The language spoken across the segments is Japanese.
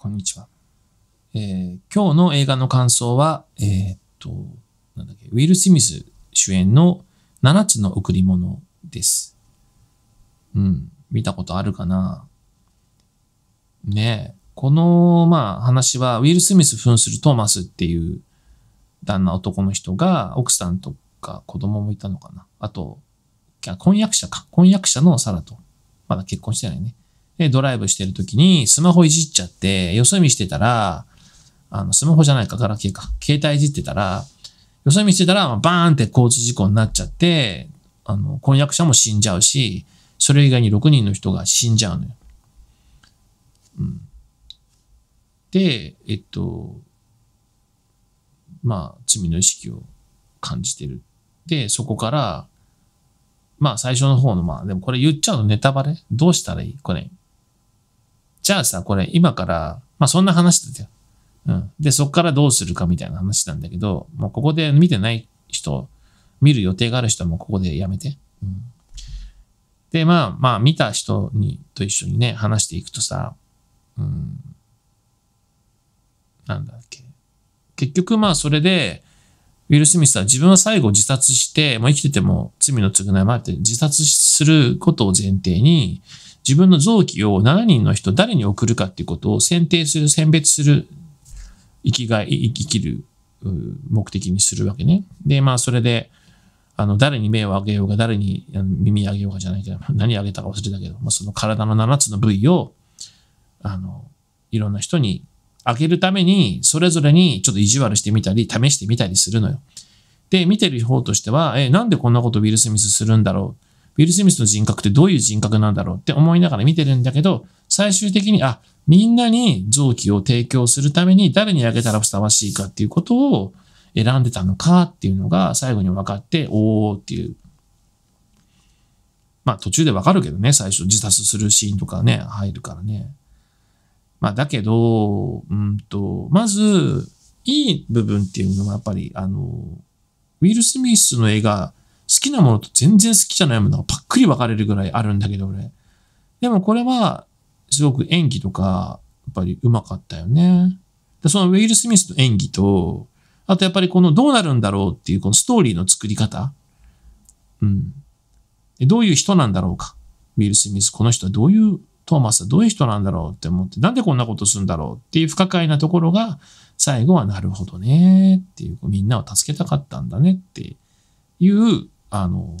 こんにちは。えー、今日の映画の感想は、えー、っと、なんだっけ、ウィル・スミス主演の7つの贈り物です。うん、見たことあるかなねえ。この、まあ、話は、ウィル・スミス扮するトーマスっていう旦那男の人が、奥さんとか子供もいたのかな。あと、婚約者か。婚約者のサラと。まだ結婚してないね。で、ドライブしてる時にスマホいじっちゃって、よそ見してたら、あの、スマホじゃないか、ガラケーか、携帯いじってたら、よそ見してたら、バーンって交通事故になっちゃって、あの、婚約者も死んじゃうし、それ以外に6人の人が死んじゃうのよ。うん。で、えっと、まあ、罪の意識を感じてる。で、そこから、まあ、最初の方の、まあ、でもこれ言っちゃうのネタバレどうしたらいいこれ。じゃあさ、これ今から、まあそんな話だったよ。うん。で、そこからどうするかみたいな話なんだけど、もうここで見てない人、見る予定がある人はもうここでやめて。うん。で、まあまあ見た人にと一緒にね、話していくとさ、うん。なんだっけ。結局まあそれで、ウィル・スミスは自分は最後自殺して、もう生きてても罪の償いもあって自殺することを前提に、自分の臓器を7人の人、誰に送るかっていうことを選定する、選別する、生きがい、生きる目的にするわけね。で、まあ、それで、あの、誰に目をあげようが、誰に耳あげようがじゃないけど、何あげたか忘れたけど、まあ、その体の7つの部位を、あの、いろんな人にあげるために、それぞれにちょっと意地悪してみたり、試してみたりするのよ。で、見てる方としては、え、なんでこんなことウィル・スミスするんだろうウィル・スミスの人格ってどういう人格なんだろうって思いながら見てるんだけど、最終的に、あ、みんなに臓器を提供するために誰にあげたらふさわしいかっていうことを選んでたのかっていうのが最後に分かって、おーっていう。まあ途中で分かるけどね、最初自殺するシーンとかね、入るからね。まあだけど、うんと、まず、いい部分っていうのはやっぱり、あの、ウィル・スミスの映画好きなものと全然好きじゃないものがパックリ分かれるぐらいあるんだけど、俺。でもこれは、すごく演技とか、やっぱりうまかったよね。でそのウェイル・スミスの演技と、あとやっぱりこのどうなるんだろうっていうこのストーリーの作り方。うん。どういう人なんだろうか。ウィル・スミス、この人はどういう、トーマスはどういう人なんだろうって思って、なんでこんなことするんだろうっていう不可解なところが、最後はなるほどねっていう、みんなを助けたかったんだねっていうあの、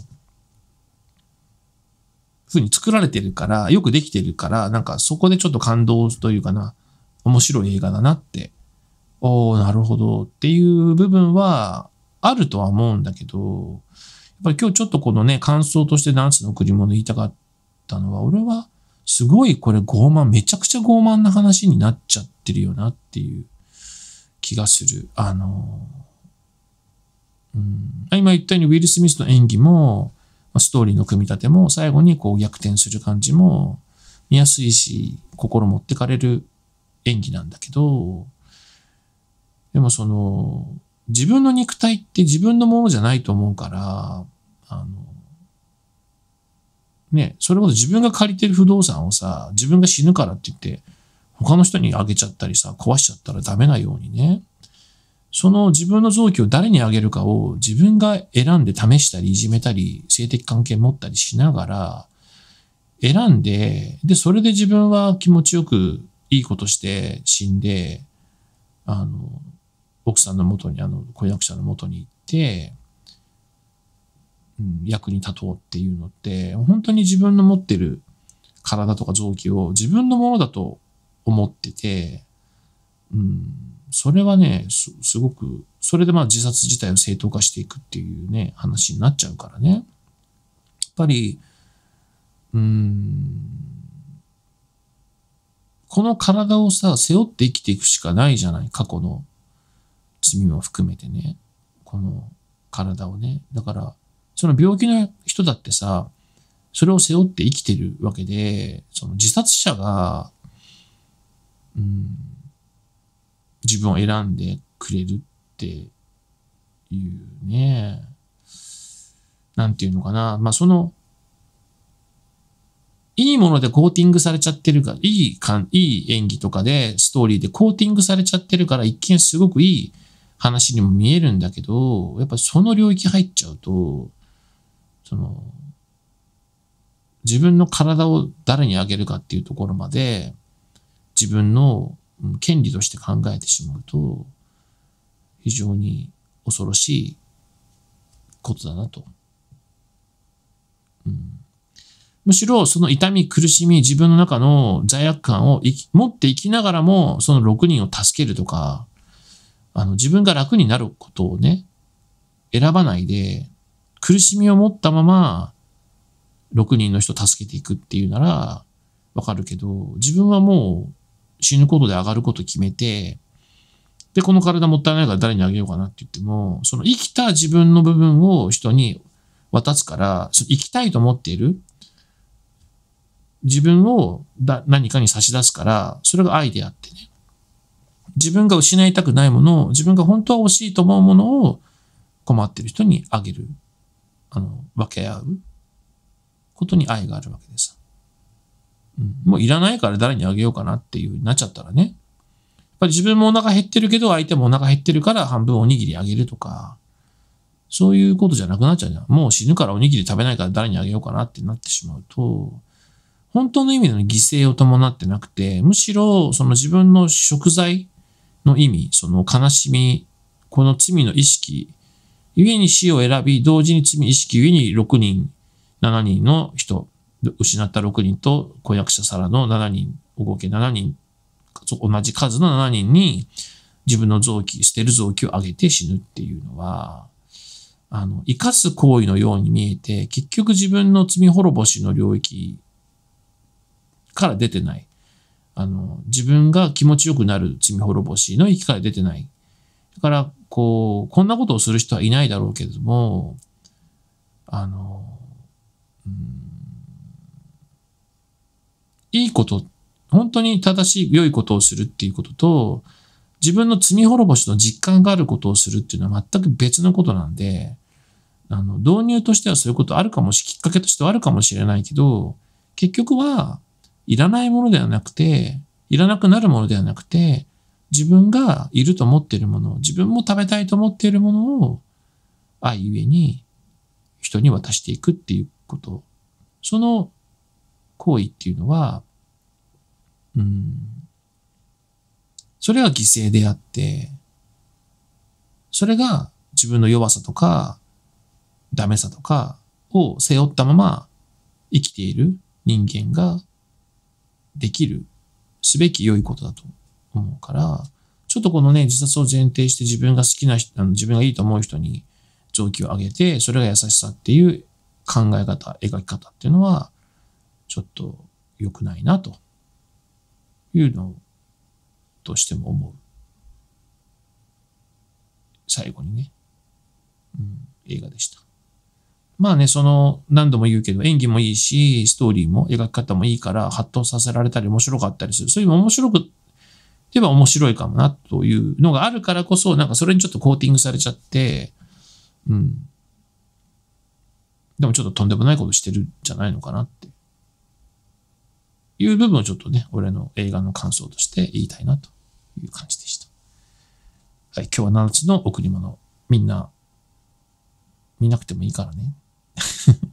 ふうに作られてるから、よくできてるから、なんかそこでちょっと感動というかな、面白い映画だなって、おおなるほどっていう部分はあるとは思うんだけど、やっぱり今日ちょっとこのね、感想としてダンスの贈り物言いたかったのは、俺はすごいこれ傲慢、めちゃくちゃ傲慢な話になっちゃってるよなっていう気がする。あのーうん、今言ったようにウィル・スミスの演技も、ストーリーの組み立ても、最後にこう逆転する感じも、見やすいし、心持ってかれる演技なんだけど、でもその、自分の肉体って自分のものじゃないと思うから、あの、ね、それこそ自分が借りてる不動産をさ、自分が死ぬからって言って、他の人にあげちゃったりさ、壊しちゃったらダメなようにね、その自分の臓器を誰にあげるかを自分が選んで試したり、いじめたり、性的関係持ったりしながら、選んで、で、それで自分は気持ちよくいいことして死んで、あの、奥さんのもとに、あの、婚約者のもとに行って、うん、役に立とうっていうのって、本当に自分の持ってる体とか臓器を自分のものだと思ってて、うん、それはね、すごく、それでまあ自殺自体を正当化していくっていうね、話になっちゃうからね。やっぱり、うん、この体をさ、背負って生きていくしかないじゃない、過去の罪も含めてね。この体をね。だから、その病気の人だってさ、それを背負って生きてるわけで、その自殺者が、うん、自分を選んでくれるっていうね、なんていうのかな。まあ、その、いいものでコーティングされちゃってるから、いいかん、いい演技とかで、ストーリーでコーティングされちゃってるから、一見すごくいい話にも見えるんだけど、やっぱその領域入っちゃうと、その、自分の体を誰にあげるかっていうところまで、自分の権利として考えてしまうと、非常に恐ろしいことだなと。うん、むしろその痛み、苦しみ、自分の中の罪悪感を持っていきながらも、その6人を助けるとか、あの自分が楽になることをね、選ばないで、苦しみを持ったまま、6人の人を助けていくっていうなら、わかるけど、自分はもう死ぬことで上がること決めて、で、この体もったいないから誰にあげようかなって言っても、その生きた自分の部分を人に渡すから、生きたいと思っている自分をだ何かに差し出すから、それが愛であってね。自分が失いたくないものを、自分が本当は欲しいと思うものを困ってる人にあげる。あの、分け合うことに愛があるわけです。もういらないから誰にあげようかなっていうなっちゃったらね。やっぱり自分もお腹減ってるけど、相手もお腹減ってるから半分おにぎりあげるとか、そういうことじゃなくなっちゃうじゃん。もう死ぬからおにぎり食べないから誰にあげようかなってなってしまうと、本当の意味の犠牲を伴ってなくて、むしろその自分の食材の意味、その悲しみ、この罪の意識、ゆえに死を選び、同時に罪意識ゆえに6人、7人の人失った6人と婚約者サラの7人、合計7人、同じ数の7人に自分の臓器、捨てる臓器をあげて死ぬっていうのは、あの、生かす行為のように見えて、結局自分の罪滅ぼしの領域から出てない。あの、自分が気持ちよくなる罪滅ぼしの域から出てない。だから、こう、こんなことをする人はいないだろうけれども、あの、うんいいこと、本当に正しい、良いことをするっていうことと、自分の罪滅ぼしの実感があることをするっていうのは全く別のことなんで、あの、導入としてはそういうことあるかもし、きっかけとしてはあるかもしれないけど、結局は、いらないものではなくて、いらなくなるものではなくて、自分がいると思っているもの、自分も食べたいと思っているものを、あいうえに、人に渡していくっていうこと。その行為っていうのは、うん、それが犠牲であって、それが自分の弱さとか、ダメさとかを背負ったまま生きている人間ができる、すべき良いことだと思うから、ちょっとこのね、自殺を前提して自分が好きな人、あの自分がいいと思う人に臓器をあげて、それが優しさっていう考え方、描き方っていうのは、ちょっと良くないなというのをどうしても思う。最後にね、うん、映画でした。まあね、その何度も言うけど演技もいいし、ストーリーも描き方もいいから発動させられたり面白かったりする。そういう面白くては面白いかもなというのがあるからこそ、なんかそれにちょっとコーティングされちゃって、うん。でもちょっととんでもないことしてるんじゃないのかなっていう部分をちょっとね、俺の映画の感想として言いたいなという感じでした。はい、今日は7つの贈り物。みんな、見なくてもいいからね。